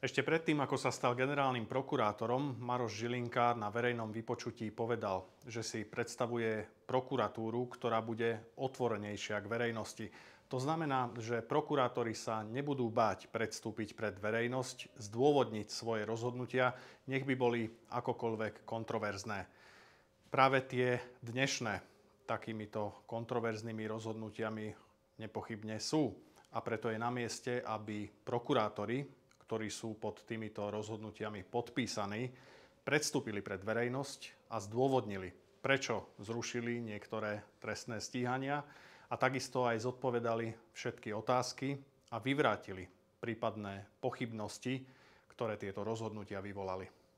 Ešte predtým, ako sa stal generálnym prokurátorom, Maroš Žilinka na verejnom vypočutí povedal, že si predstavuje prokuratúru, ktorá bude otvorenejšia k verejnosti. To znamená, že prokurátori sa nebudú báť predstúpiť pred verejnosť, zdôvodniť svoje rozhodnutia, nech by boli akokoľvek kontroverzné. Práve tie dnešné takýmito kontroverznými rozhodnutiami nepochybne sú. A preto je na mieste, aby prokurátori ktorí sú pod týmito rozhodnutiami podpísaní, predstúpili pred verejnosť a zdôvodnili, prečo zrušili niektoré trestné stíhania a takisto aj zodpovedali všetky otázky a vyvrátili prípadné pochybnosti, ktoré tieto rozhodnutia vyvolali.